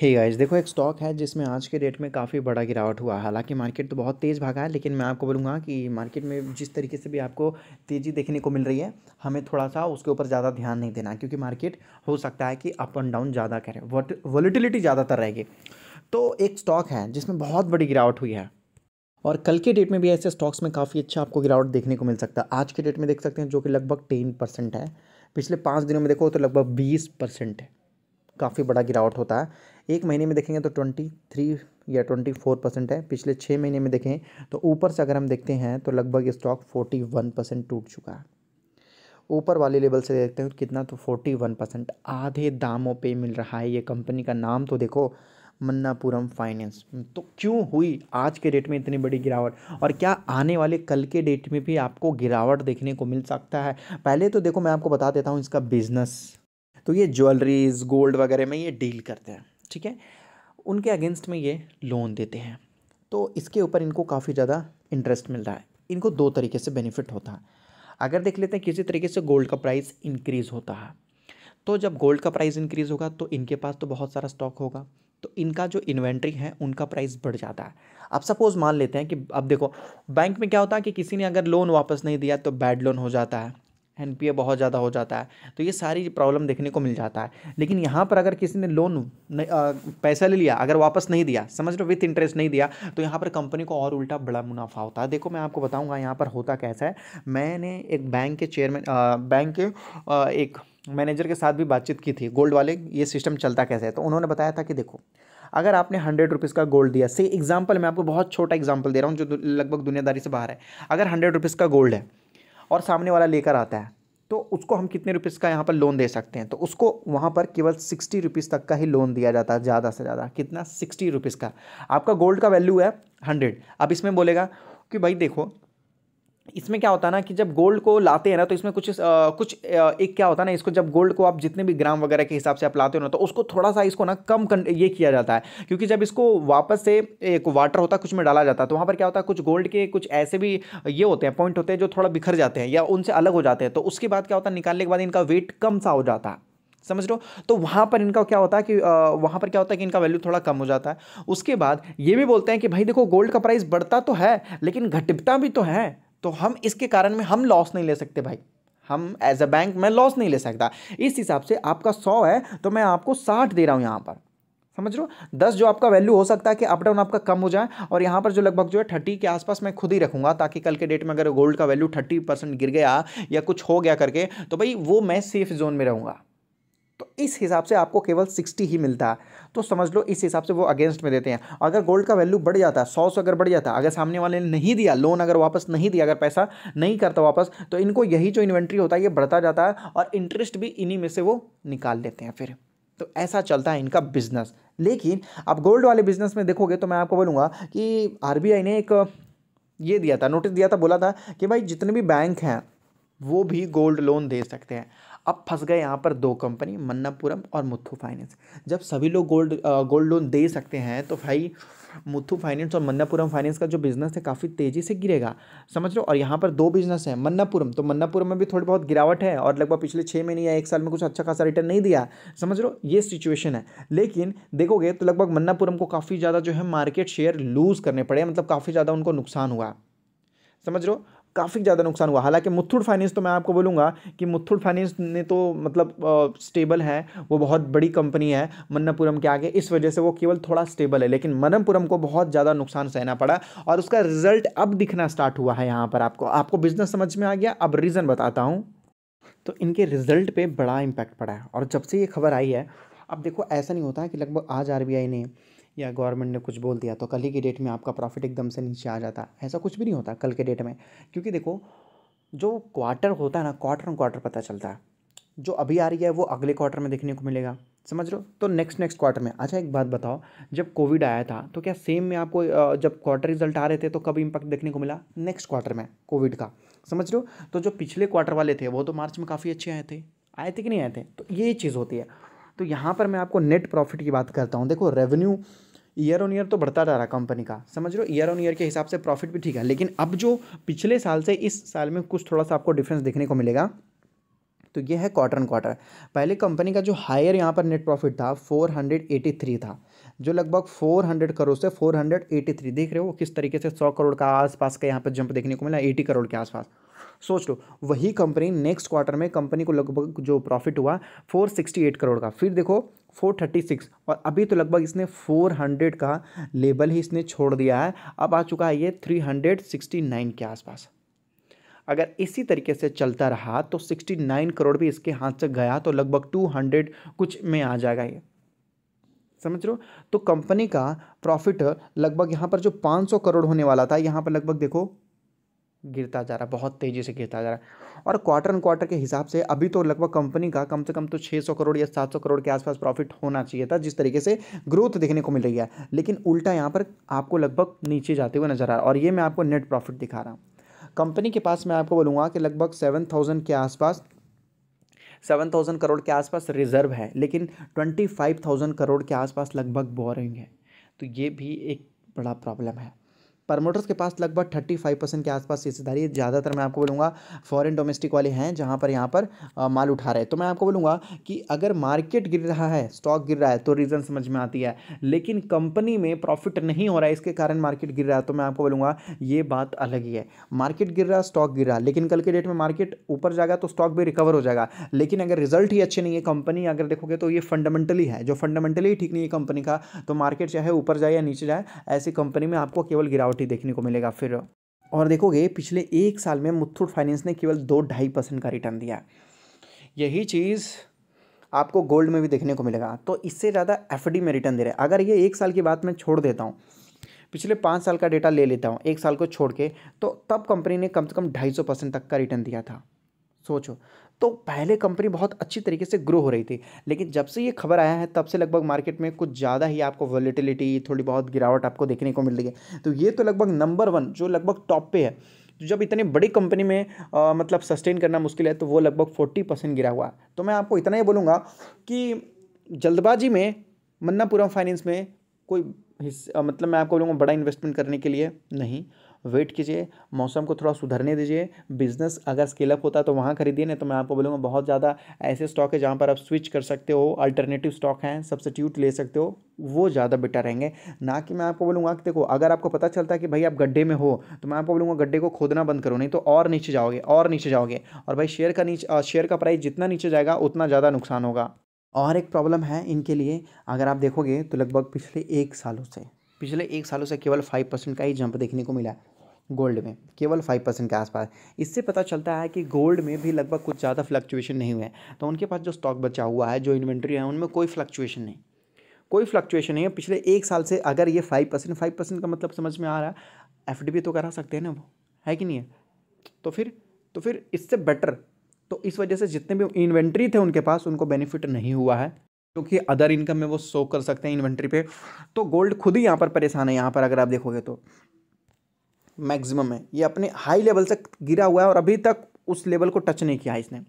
हे hey guys देखो एक stock है जिसमें आज के डेट में काफ़ी बड़ा गिरावट हुआ है हालांकि मार्केट तो बहुत तेज़ भागा है लेकिन मैं आपको बोलूँगा कि मार्केट में जिस तरीके से भी आपको तेज़ी देखने को मिल रही है हमें थोड़ा सा उसके ऊपर ज़्यादा ध्यान नहीं देना क्योंकि मार्केट हो सकता है कि अप एंड डाउन ज़्यादा करें करे वॉलीटिलिटी ज़्यादातर रहेगी तो एक स्टॉक है जिसमें बहुत बड़ी गिरावट हुई है और कल के डेट में भी ऐसे स्टॉक्स में काफ़ी अच्छा आपको गिरावट देखने को मिल सकता है आज के डेट में देख सकते हैं जो कि लगभग टेन परसेंट है पिछले पाँच दिनों में देखो तो लगभग बीस परसेंट है काफ़ी बड़ा गिरावट होता है एक महीने में देखेंगे तो ट्वेंटी थ्री या ट्वेंटी फोर परसेंट है पिछले छः महीने में देखें तो ऊपर से अगर हम देखते हैं तो लगभग स्टॉक फोर्टी वन परसेंट टूट चुका है ऊपर वाले लेवल से देखते हैं तो कितना तो फोर्टी वन परसेंट आधे दामों पे मिल रहा है ये कंपनी का नाम तो देखो मन्नापुरम फाइनेंस तो क्यों हुई आज के डेट में इतनी बड़ी गिरावट और क्या आने वाले कल के डेट में भी आपको गिरावट देखने को मिल सकता है पहले तो देखो मैं आपको बता देता हूँ इसका बिज़नेस तो ये ज्वेलरीज गोल्ड वगैरह में ये डील करते हैं ठीक है उनके अगेंस्ट में ये लोन देते हैं तो इसके ऊपर इनको काफ़ी ज़्यादा इंटरेस्ट मिल रहा है इनको दो तरीके से बेनिफिट होता है अगर देख लेते हैं किसी तरीके से गोल्ड का प्राइस इंक्रीज़ होता है तो जब गोल्ड का प्राइस इंक्रीज़ होगा तो इनके पास तो बहुत सारा स्टॉक होगा तो इनका जो इन्वेंट्री है उनका प्राइस बढ़ जाता है अब सपोज़ मान लेते हैं कि अब देखो बैंक में क्या होता है कि किसी ने अगर लोन वापस नहीं दिया तो बैड लोन हो जाता है एन पी ए बहुत ज़्यादा हो जाता है तो ये सारी प्रॉब्लम देखने को मिल जाता है लेकिन यहाँ पर अगर किसी ने लोन पैसा ले लिया अगर वापस नहीं दिया समझ लो विथ इंटरेस्ट नहीं दिया तो यहाँ पर कंपनी को और उल्टा बड़ा मुनाफा होता है देखो मैं आपको बताऊँगा यहाँ पर होता कैसा है मैंने एक बैंक के चेयरमैन बैंक के आ, एक मैनेजर के साथ भी बातचीत की थी गोल्ड वाले ये सिस्टम चलता कैसे है तो उन्होंने बताया था कि देखो अगर आपने हंड्रेड रुपीज़ का गोल्ड दिया सही एग्जाम्पल मैं आपको बहुत छोटा एग्जाम्पल दे रहा हूँ जो लगभग दुनियादारी से बाहर है अगर हंड्रेड रुपीज़ का गोल्ड है और सामने वाला लेकर आता है तो उसको हम कितने रुपीज़ का यहाँ पर लोन दे सकते हैं तो उसको वहाँ पर केवल सिक्सटी रुपीज़ तक का ही लोन दिया जाता है ज़्यादा से ज़्यादा कितना सिक्सटी रुपीज़ का आपका गोल्ड का वैल्यू है हंड्रेड अब इसमें बोलेगा कि भाई देखो इसमें क्या होता है ना कि जब गोल्ड को लाते हैं ना तो इसमें कुछ आ, कुछ आ, एक क्या होता है ना इसको जब गोल्ड को आप जितने भी ग्राम वगैरह के हिसाब से आप लाते हो ना तो उसको थोड़ा सा इसको ना कम कन, ये किया जाता है क्योंकि जब इसको वापस से एक वाटर होता है कुछ में डाला जाता है तो वहाँ पर क्या होता है कुछ गोल्ड के कुछ ऐसे भी ये होते हैं पॉइंट होते हैं जो थोड़ा बिखर जाते हैं या उनसे अलग हो जाते हैं तो उसके बाद क्या होता है निकालने के बाद इनका वेट कम सा हो जाता है समझ लो तो वहाँ पर इनका क्या होता है कि वहाँ पर क्या होता है कि इनका वैल्यू थोड़ा कम हो जाता है उसके बाद ये भी बोलते हैं कि भाई देखो गोल्ड का प्राइस बढ़ता तो है लेकिन घटता भी तो है तो हम इसके कारण में हम लॉस नहीं ले सकते भाई हम एज अ बैंक मैं लॉस नहीं ले सकता इस हिसाब से आपका सौ है तो मैं आपको साठ दे रहा हूँ यहाँ पर समझ लो दस जो आपका वैल्यू हो सकता है कि अप डाउन आपका कम हो जाए और यहाँ पर जो लगभग जो है थर्टी के आसपास मैं खुद ही रखूँगा ताकि कल के डेट में अगर गोल्ड का वैल्यू थर्टी परसेंट गिर गया या कुछ हो गया करके तो भाई वो मैं सेफ जोन में रहूँगा तो इस हिसाब से आपको केवल सिक्सटी ही मिलता है तो समझ लो इस हिसाब से वो अगेंस्ट में देते हैं अगर गोल्ड का वैल्यू बढ़ जाता है सौ से अगर बढ़ जाता अगर सामने वाले ने नहीं दिया लोन अगर वापस नहीं दिया अगर पैसा नहीं करता वापस तो इनको यही जो इन्वेंट्री होता है ये बढ़ता जाता है और इंटरेस्ट भी इन्हीं में से वो निकाल लेते हैं फिर तो ऐसा चलता है इनका बिजनेस लेकिन आप गोल्ड वाले बिजनेस में देखोगे तो मैं आपको बोलूँगा कि आर ने एक ये दिया था नोटिस दिया था बोला था कि भाई जितने भी बैंक हैं वो भी गोल्ड लोन दे सकते हैं अब फंस गए यहाँ पर दो कंपनी मन्नापुरम और मुथू फाइनेंस जब सभी लोग गोल्ड गोल्ड लोन दे सकते हैं तो भाई मुथू फाइनेंस और मन्नापुरम फाइनेंस का जो बिज़नेस है काफ़ी तेज़ी से गिरेगा समझ लो और यहाँ पर दो बिज़नेस है मन्नापुरम तो मन्नापुरम में भी थोड़ी बहुत गिरावट है और लगभग पिछले छः महीने या एक साल में कुछ अच्छा खासा रिटर्न नहीं दिया समझ लो ये सिचुएशन है लेकिन देखोगे तो लगभग मन्नापुरम को काफ़ी ज़्यादा जो है मार्केट शेयर लूज़ करने पड़े मतलब काफ़ी ज़्यादा उनको नुकसान हुआ समझ लो काफ़ी ज़्यादा नुकसान हुआ हालांकि मुथूट फाइनेंस तो मैं आपको बोलूँगा कि मुथूट फाइनेंस ने तो मतलब स्टेबल है वो बहुत बड़ी कंपनी है मन्नापुरम के आगे इस वजह से वो केवल थोड़ा स्टेबल है लेकिन मन्नापुरम को बहुत ज़्यादा नुकसान सहना पड़ा और उसका रिजल्ट अब दिखना स्टार्ट हुआ है यहाँ पर आपको आपको बिजनेस समझ में आ गया अब रीज़न बताता हूँ तो इनके रिजल्ट पे बड़ा इम्पैक्ट पड़ा है और जब से ये खबर आई है अब देखो ऐसा नहीं होता है कि लगभग आज आर ने या गवर्नमेंट ने कुछ बोल दिया तो कल ही की डेट में आपका प्रॉफिट एकदम से नीचे आ जाता ऐसा कुछ भी नहीं होता कल के डेट में क्योंकि देखो जो क्वार्टर होता है ना क्वार्टर ऑन क्वार्टर पता चलता है जो अभी आ रही है वो अगले क्वार्टर में देखने को मिलेगा समझ लो तो नेक्स्ट नेक्स्ट क्वार्टर में अच्छा एक बात बताओ जब कोविड आया था तो क्या सेम में आपको जब क्वार्टर रिजल्ट आ रहे थे तो कब इम्पैक्ट देखने को मिला नेक्स्ट क्वार्टर में कोविड का समझ लो तो जो पिछले क्वार्टर वाले थे वो तो मार्च में काफ़ी अच्छे आए थे आए थे कि नहीं आए थे तो ये चीज़ होती है तो यहाँ पर मैं आपको नेट प्रॉफिट की बात करता हूँ देखो रेवेन्यू ईयर ऑन ईयर तो बढ़ता जा रहा कंपनी का समझ लो ईयर ऑन ईयर के हिसाब से प्रॉफिट भी ठीक है लेकिन अब जो पिछले साल से इस साल में कुछ थोड़ा सा आपको डिफरेंस देखने को मिलेगा तो ये है क्वार्टर एंड क्वार्टर पहले कंपनी का जो हायर यहाँ पर नेट प्रॉफिट था 483 था जो लगभग 400 करोड़ से 483 देख रहे हो किस तरीके से 100 करोड़ का आसपास का यहाँ पर जंप देखने को मिला 80 करोड़ के आसपास सोच लो वही कंपनी नेक्स्ट क्वार्टर में कंपनी को लगभग जो प्रॉफिट हुआ 468 करोड़ का फिर देखो 436 और अभी तो लगभग इसने 400 का लेबल ही इसने छोड़ दिया है अब आ चुका है ये 369 के आसपास अगर इसी तरीके से चलता रहा तो 69 करोड़ भी इसके हाथ से गया तो लगभग 200 कुछ में आ जाएगा ये समझ रहे हो तो कंपनी का प्रॉफिट लगभग यहाँ पर जो 500 करोड़ होने वाला था यहाँ पर लगभग देखो गिरता जा रहा बहुत तेज़ी से गिरता जा रहा है और क्वार्टर एंड क्वार्टर के हिसाब से अभी तो लगभग कंपनी का कम से कम तो 600 करोड़ या 700 करोड़ के आसपास प्रॉफिट होना चाहिए था जिस तरीके से ग्रोथ देखने को मिल रही है लेकिन उल्टा यहाँ पर आपको लगभग नीचे जाते हुए नजर आ रहा है और ये मैं आपको नेट प्रॉफिट दिखा रहा हूँ कंपनी के पास मैं आपको बोलूँगा कि लगभग सेवन थाउजेंड के आसपास सेवन थाउजेंड करोड़ के आसपास रिजर्व है लेकिन ट्वेंटी फाइव थाउजेंड करोड़ के आसपास लगभग बोरिंग है तो ये भी एक बड़ा प्रॉब्लम है प्रमोटर्स के पास लगभग थर्टी फाइव परसेंट के आसपास हिस्सेदारी ज़्यादातर मैं आपको बोलूँगा फॉरेन डोमेस्टिक वाले हैं जहाँ पर यहाँ पर आ, माल उठा रहे हैं तो मैं आपको बोलूँगा कि अगर मार्केट गिर रहा है स्टॉक गिर रहा है तो रीज़न समझ में आती है लेकिन कंपनी में प्रॉफिट नहीं हो रहा है इसके कारण मार्केट गिर रहा है तो मैं आपको बोलूँगा ये बात अलग ही है मार्केट गिर रहा स्टॉक गिर रहा लेकिन कल के डेट में मार्केट ऊपर जाएगा तो स्टॉक भी रिकवर हो जाएगा लेकिन अगर रिजल्ट ही अच्छे नहीं है कंपनी अगर देखोगे तो ये फंडामेंटली है जो फंडामेंटली ठीक नहीं है कंपनी का तो मार्केट चाहे ऊपर जाए या नीचे जाए ऐसी कंपनी में आपको केवल गिरावट गिरावटी देखने को मिलेगा फिर और देखोगे पिछले एक साल में मुथूट फाइनेंस ने केवल दो ढाई परसेंट का रिटर्न दिया यही चीज़ आपको गोल्ड में भी देखने को मिलेगा तो इससे ज़्यादा एफ में रिटर्न दे रहे अगर ये एक साल की बात मैं छोड़ देता हूँ पिछले पाँच साल का डेटा ले लेता हूँ एक साल को छोड़ के तो तब कंपनी ने कम से कम ढाई सौ परसेंट तक का रिटर्न दिया था सोचो तो पहले कंपनी बहुत अच्छी तरीके से ग्रो हो रही थी लेकिन जब से ये खबर आया है तब से लगभग मार्केट में कुछ ज़्यादा ही आपको वॉलीटिलिटी थोड़ी बहुत गिरावट आपको देखने को मिल रही है तो ये तो लगभग नंबर वन जो लगभग टॉप पे है तो जब इतने बड़ी कंपनी में आ, मतलब सस्टेन करना मुश्किल है तो वो लगभग फोर्टी परसेंट गिरा हुआ है तो मैं आपको इतना ही बोलूँगा कि जल्दबाजी में मन्नापुरम फाइनेंस में कोई हिस्सा मतलब मैं आपको बोलूँगा बड़ा इन्वेस्टमेंट करने के लिए नहीं वेट कीजिए मौसम को थोड़ा सुधरने दीजिए बिज़नेस अगर स्केलअप होता है तो वहाँ खरीदिए नहीं तो मैं आपको बोलूँगा बहुत ज़्यादा ऐसे स्टॉक है जहाँ पर आप स्विच कर सकते हो अल्टरनेटिव स्टॉक हैं सब्सिट्यूट ले सकते हो वो ज़्यादा बेटर रहेंगे ना कि मैं आपको बोलूँगा कि देखो अगर आपको पता चलता है कि भाई आप गड्ढे में हो तो मैं आपको बोलूँगा गड्ढे को खोदना बंद करो नहीं तो और नीचे जाओगे और नीचे जाओगे और भाई शेयर का नीचे शेयर का प्राइस जितना नीचे जाएगा उतना ज़्यादा नुकसान होगा और एक प्रॉब्लम है इनके लिए अगर आप देखोगे तो लगभग पिछले एक सालों से पिछले एक सालों से केवल फाइव परसेंट का ही जंप देखने को मिला गोल्ड में केवल फाइव परसेंट के आसपास इससे पता चलता है कि गोल्ड में भी लगभग कुछ ज़्यादा फ्लक्चुएशन नहीं हुए तो उनके पास जो स्टॉक बचा हुआ है जो इन्वेंट्री है उनमें कोई फ्लक्चुएशन नहीं कोई फ्लक्चुएशन नहीं है पिछले एक साल से अगर ये फाइव परसेंट फाइव परसेंट का मतलब समझ में आ रहा है एफ तो करा सकते हैं ना वो है कि नहीं है तो फिर तो फिर इससे बेटर तो इस वजह से जितने भी इन्वेंट्री थे उनके पास उनको बेनिफिट नहीं हुआ है क्योंकि अदर इनकम में वो शो कर सकते हैं इन्वेंट्री पे तो गोल्ड खुद ही यहाँ पर परेशान है यहाँ पर अगर आप देखोगे तो मैक्सिमम है ये अपने हाई लेवल से गिरा हुआ है और अभी तक उस लेवल को टच नहीं किया है इसने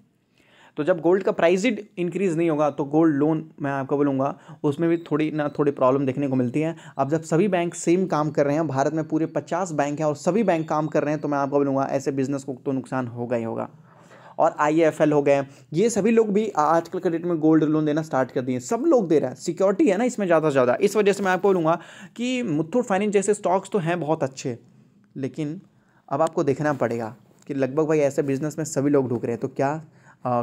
तो जब गोल्ड का प्राइज इंक्रीज़ नहीं होगा तो गोल्ड लोन मैं आपको बोलूँगा उसमें भी थोड़ी ना थोड़ी प्रॉब्लम देखने को मिलती है अब जब सभी बैंक सेम काम कर रहे हैं भारत में पूरे पचास बैंक हैं और सभी बैंक काम कर रहे हैं तो मैं आपको बोलूँगा ऐसे बिजनेस को तो नुकसान होगा ही होगा और आई एफ एल हो गए ये सभी लोग भी आजकल के डेट में गोल्ड लोन देना स्टार्ट कर दिए सब लोग दे रहे हैं सिक्योरिटी है ना इसमें ज़्यादा से ज़्यादा इस वजह से मैं आपको बोलूँगा कि मुथूट फाइनेंस जैसे स्टॉक्स तो हैं बहुत अच्छे लेकिन अब आपको देखना पड़ेगा कि लगभग भाई ऐसे बिजनेस में सभी लोग ढूक रहे हैं तो क्या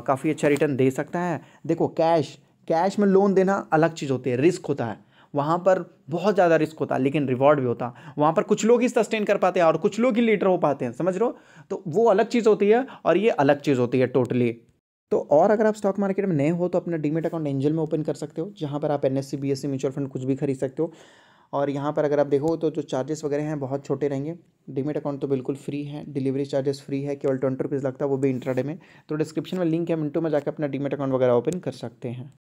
काफ़ी अच्छा रिटर्न दे सकता है देखो कैश कैश में लोन देना अलग चीज़ होती है रिस्क होता है वहाँ पर बहुत ज़्यादा रिस्क होता है लेकिन रिवॉर्ड भी होता है वहाँ पर कुछ लोग ही सस्टेन कर पाते हैं और कुछ लोग ही लीडर हो पाते हैं समझ लो तो वो अलग चीज़ होती है और ये अलग चीज़ होती है टोटली तो और अगर आप स्टॉक मार्केट में नए हो तो अपना डीमेट अकाउंट एंजल में ओपन कर सकते हो जहाँ पर आप N S C mutual fund कुछ भी खरीद सकते हो और यहाँ पर अगर आप देखो तो जो चार्जेस वगैरह हैं बहुत छोटे रहेंगे डिमिट अकाउंट तो बिल्कुल फ्री है डिलीवरी चार्जेस फ्री है केवल ट्वेंटी रुपीज़ लगता है वो भी इंट्राडे में तो डिस्क्रिप्शन में लिंक है मिनटों में जाकर अपना डिमिट अकाउंट वगैरह ओपन कर सकते हैं